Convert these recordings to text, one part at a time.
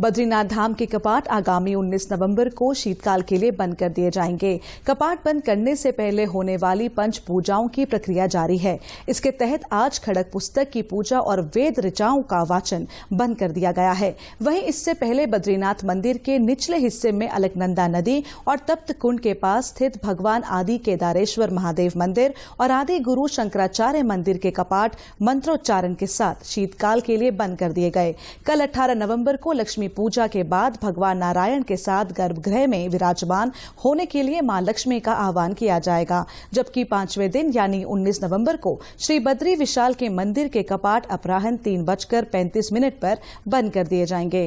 बद्रीनाथ धाम के कपाट आगामी 19 नवंबर को शीतकाल के लिए बंद कर दिए जाएंगे कपाट बंद करने से पहले होने वाली पंच पूजाओं की प्रक्रिया जारी है इसके तहत आज खड़क पुस्तक की पूजा और वेद ऋचाओं का वाचन बंद कर दिया गया है वहीं इससे पहले बद्रीनाथ मंदिर के निचले हिस्से में अलकनंदा नदी और तप्त कुंड के पास स्थित भगवान आदि केदारेश्वर महादेव मंदिर और आदि गुरु शंकराचार्य मंदिर के कपाट मंत्रोच्चारण के साथ शीतकाल के लिए बंद कर दिए गए कल 18 नवंबर को लक्ष्मी लक्ष्मी पूजा के बाद भगवान नारायण के साथ गर्भगृह में विराजमान होने के लिए मां लक्ष्मी का आह्वान किया जाएगा जबकि पांचवें दिन यानी 19 नवंबर को श्री बद्री विशाल के मंदिर के कपाट अपराहन तीन बजकर पैंतीस मिनट पर बंद कर दिए जाएंगे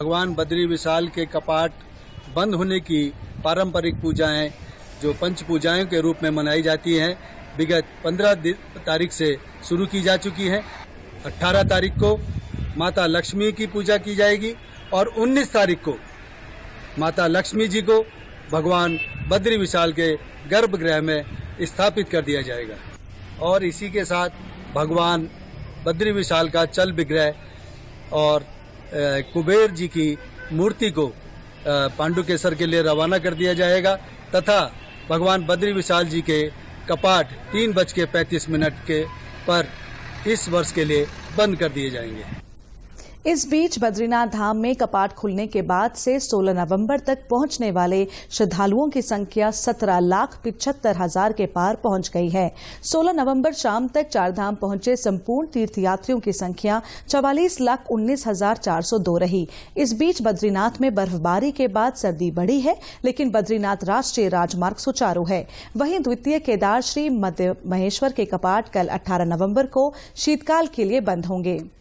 भगवान बद्री विशाल के कपाट बंद होने की पारंपरिक पूजाएं जो पंच पूजाएं के रूप में मनाई जाती है विगत 15 तारीख से शुरू की जा चुकी है 18 तारीख को माता लक्ष्मी की पूजा की जाएगी और 19 तारीख को माता लक्ष्मी जी को भगवान बद्री विशाल के गर्भगृह में स्थापित कर दिया जाएगा और इसी के साथ भगवान बद्री विशाल का चल विग्रह और कुबेर जी की मूर्ति को पांडुकेसर के लिए रवाना कर दिया जाएगा तथा भगवान बद्री विशाल जी के कपाट तीन बज के पैंतीस मिनट के पर इस वर्ष के लिए बंद कर दिए जाएंगे इस बीच बद्रीनाथ धाम में कपाट खुलने के बाद से 16 नवंबर तक पहुंचने वाले श्रद्धालुओं की संख्या 17 लाख पिछहत्तर हजार के पार पहुंच गई है 16 नवंबर शाम तक चारधाम पहुंचे संपूर्ण तीर्थयात्रियों की संख्या चवालीस लाख उन्नीस हजार चार सौ दो रही इस बीच बद्रीनाथ में बर्फबारी के बाद सर्दी बढ़ी है लेकिन बद्रीनाथ राष्ट्रीय राजमार्ग सुचारू है वहीं द्वितीय केदार श्री मध्य महेश्वर के कपाट कल अट्ठारह नवम्बर को शीतकाल के लिए बंद होंगे